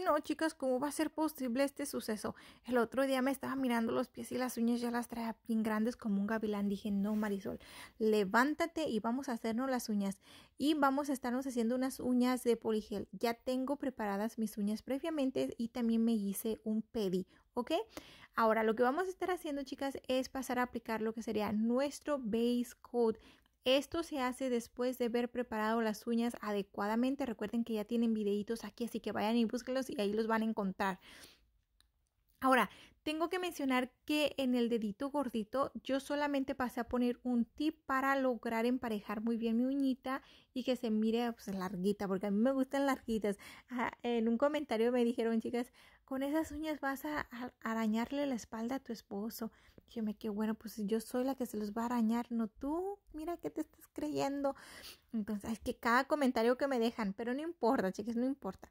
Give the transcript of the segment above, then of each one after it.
no, chicas, ¿cómo va a ser posible este suceso? El otro día me estaba mirando los pies y las uñas ya las traía bien grandes como un gavilán. Dije, no, Marisol, levántate y vamos a hacernos las uñas. Y vamos a estarnos haciendo unas uñas de poligel. Ya tengo preparadas mis uñas previamente y también me hice un pedi, ¿ok? Ahora lo que vamos a estar haciendo, chicas, es pasar a aplicar lo que sería nuestro base coat esto se hace después de haber preparado las uñas adecuadamente. Recuerden que ya tienen videitos aquí, así que vayan y búsquenlos y ahí los van a encontrar. Ahora, tengo que mencionar que en el dedito gordito yo solamente pasé a poner un tip para lograr emparejar muy bien mi uñita y que se mire pues, larguita, porque a mí me gustan larguitas. en un comentario me dijeron, chicas, con esas uñas vas a arañarle la espalda a tu esposo. me qué bueno, pues yo soy la que se los va a arañar, no tú. Mira que te estás creyendo. Entonces, es que cada comentario que me dejan, pero no importa, chicas, no importa.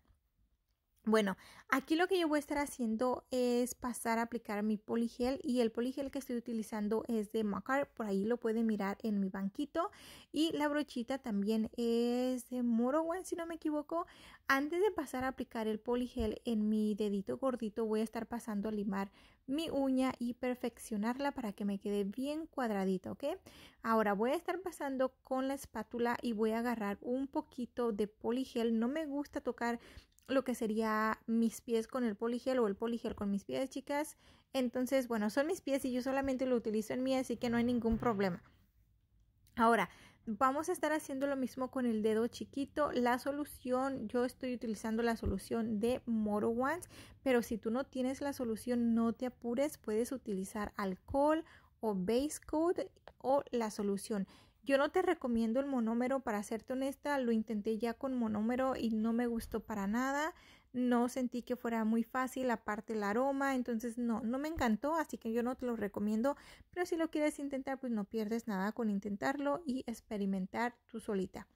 Bueno, aquí lo que yo voy a estar haciendo es pasar a aplicar mi poligel y el poligel que estoy utilizando es de Macar, por ahí lo pueden mirar en mi banquito y la brochita también es de Morrowind si no me equivoco. Antes de pasar a aplicar el poligel en mi dedito gordito voy a estar pasando a limar mi uña y perfeccionarla para que me quede bien cuadradito ¿ok? Ahora voy a estar pasando con la espátula y voy a agarrar un poquito de poligel. No me gusta tocar lo que sería mis pies con el poligel o el poligel con mis pies, chicas. Entonces, bueno, son mis pies y yo solamente lo utilizo en mí, así que no hay ningún problema. Ahora, vamos a estar haciendo lo mismo con el dedo chiquito. La solución, yo estoy utilizando la solución de Moro Ones, pero si tú no tienes la solución, no te apures, puedes utilizar alcohol o base coat o la solución. Yo no te recomiendo el monómero, para serte honesta, lo intenté ya con monómero y no me gustó para nada no sentí que fuera muy fácil, aparte el aroma, entonces no, no me encantó, así que yo no te lo recomiendo, pero si lo quieres intentar, pues no pierdes nada con intentarlo y experimentar tú solita.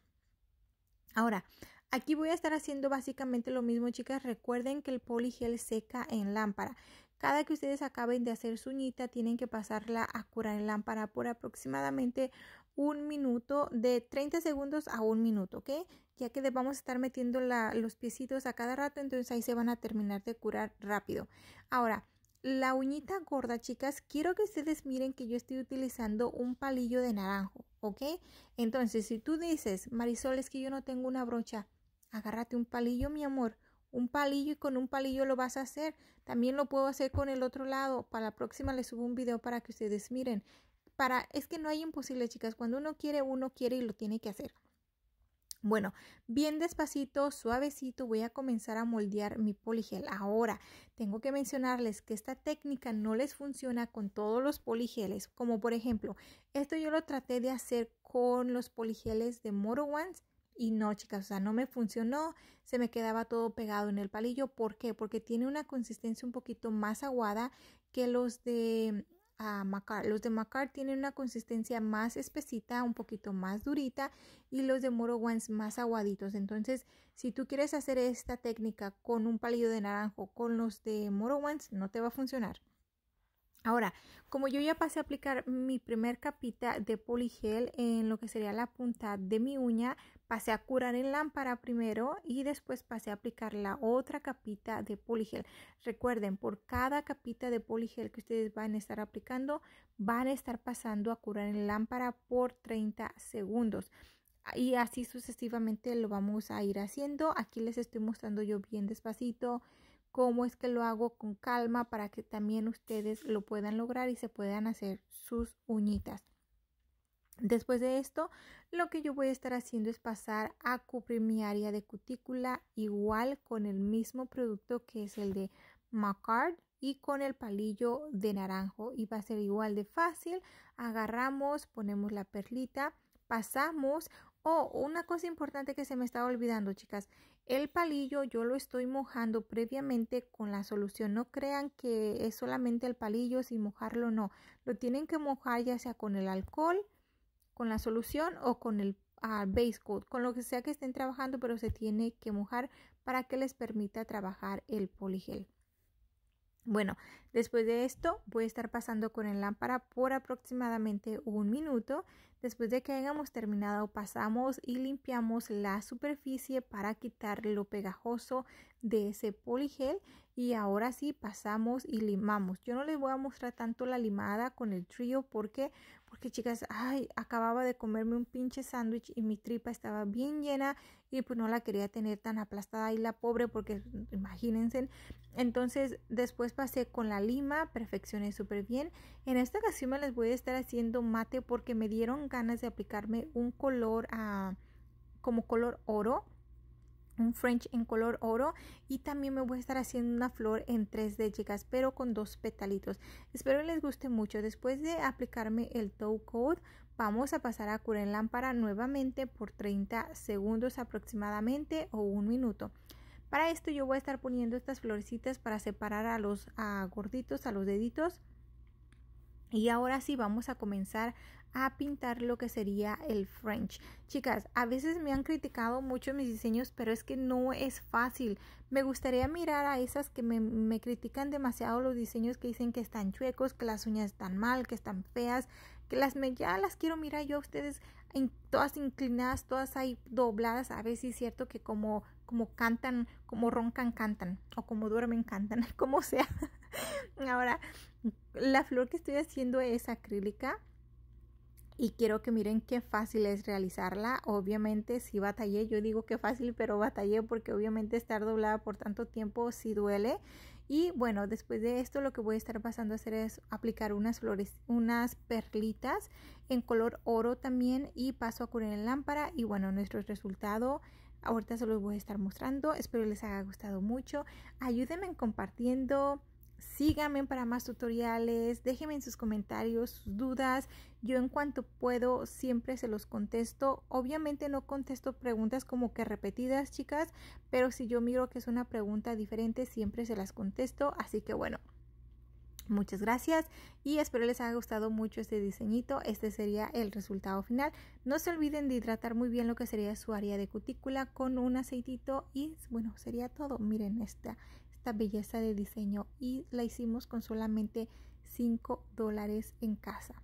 Ahora, aquí voy a estar haciendo básicamente lo mismo, chicas. Recuerden que el poligel seca en lámpara. Cada que ustedes acaben de hacer su uñita, tienen que pasarla a curar en lámpara por aproximadamente un minuto, de 30 segundos a un minuto, ¿ok? Ya que vamos a estar metiendo los piecitos a cada rato, entonces ahí se van a terminar de curar rápido. Ahora, la uñita gorda, chicas, quiero que ustedes miren que yo estoy utilizando un palillo de naranjo, ¿ok? Entonces, si tú dices, Marisol, es que yo no tengo una brocha, agárrate un palillo, mi amor, un palillo y con un palillo lo vas a hacer. También lo puedo hacer con el otro lado. Para la próxima les subo un video para que ustedes miren. Para, es que no hay imposible, chicas. Cuando uno quiere, uno quiere y lo tiene que hacer. Bueno, bien despacito, suavecito, voy a comenzar a moldear mi poligel. Ahora, tengo que mencionarles que esta técnica no les funciona con todos los poligeles, como por ejemplo, esto yo lo traté de hacer con los poligeles de Moro y no, chicas, o sea, no me funcionó, se me quedaba todo pegado en el palillo. ¿Por qué? Porque tiene una consistencia un poquito más aguada que los de ah, Macar. Los de Macar tienen una consistencia más espesita, un poquito más durita y los de Moro más aguaditos. Entonces, si tú quieres hacer esta técnica con un palillo de naranjo, con los de Moro no te va a funcionar. Ahora, como yo ya pasé a aplicar mi primer capita de poligel en lo que sería la punta de mi uña, pasé a curar en lámpara primero y después pasé a aplicar la otra capita de poligel. Recuerden, por cada capita de poligel que ustedes van a estar aplicando, van a estar pasando a curar en lámpara por 30 segundos y así sucesivamente lo vamos a ir haciendo. Aquí les estoy mostrando yo bien despacito cómo es que lo hago con calma para que también ustedes lo puedan lograr y se puedan hacer sus uñitas. Después de esto, lo que yo voy a estar haciendo es pasar a cubrir mi área de cutícula igual con el mismo producto que es el de Macard y con el palillo de naranjo y va a ser igual de fácil. Agarramos, ponemos la perlita, pasamos Oh, una cosa importante que se me estaba olvidando, chicas. El palillo yo lo estoy mojando previamente con la solución. No crean que es solamente el palillo sin mojarlo, no. Lo tienen que mojar ya sea con el alcohol, con la solución o con el ah, base coat, con lo que sea que estén trabajando, pero se tiene que mojar para que les permita trabajar el poligel. Bueno, después de esto voy a estar pasando con el lámpara por aproximadamente un minuto. Después de que hayamos terminado pasamos y limpiamos la superficie para quitar lo pegajoso, de ese poligel y ahora sí pasamos y limamos. Yo no les voy a mostrar tanto la limada con el trío porque porque chicas, ay, acababa de comerme un pinche sándwich y mi tripa estaba bien llena y pues no la quería tener tan aplastada y la pobre porque imagínense. Entonces después pasé con la lima, perfeccioné súper bien. En esta ocasión me las voy a estar haciendo mate porque me dieron ganas de aplicarme un color como color oro un French en color oro y también me voy a estar haciendo una flor en 3D chicas pero con dos petalitos espero les guste mucho después de aplicarme el toe coat vamos a pasar a curar en lámpara nuevamente por 30 segundos aproximadamente o un minuto para esto yo voy a estar poniendo estas florecitas para separar a los a gorditos a los deditos y ahora sí vamos a comenzar a pintar lo que sería el French. Chicas, a veces me han criticado mucho mis diseños, pero es que no es fácil. Me gustaría mirar a esas que me, critican demasiado los diseños que dicen que están chuecos, que las uñas están mal, que están feas, que las me, ya las quiero mirar yo a ustedes todas inclinadas, todas ahí dobladas. A veces es cierto que como, como cantan, como roncan, cantan, o como duermen, cantan, como sea. Ahora, la flor que estoy haciendo es acrílica y quiero que miren qué fácil es realizarla. Obviamente si batallé, yo digo que fácil, pero batallé porque obviamente estar doblada por tanto tiempo sí duele. Y bueno, después de esto lo que voy a estar pasando a hacer es aplicar unas flores, unas perlitas en color oro también y paso a cubrir en lámpara y bueno, nuestro resultado ahorita se los voy a estar mostrando. Espero les haya gustado mucho. Ayúdenme compartiendo síganme para más tutoriales, déjenme en sus comentarios sus dudas, yo en cuanto puedo siempre se los contesto, obviamente no contesto preguntas como que repetidas chicas, pero si yo miro que es una pregunta diferente siempre se las contesto, así que bueno. Muchas gracias y espero les haya gustado mucho este diseñito. Este sería el resultado final. No se olviden de hidratar muy bien lo que sería su área de cutícula con un aceitito y bueno, sería todo. Miren esta belleza de diseño y la hicimos con solamente 5 dólares en casa.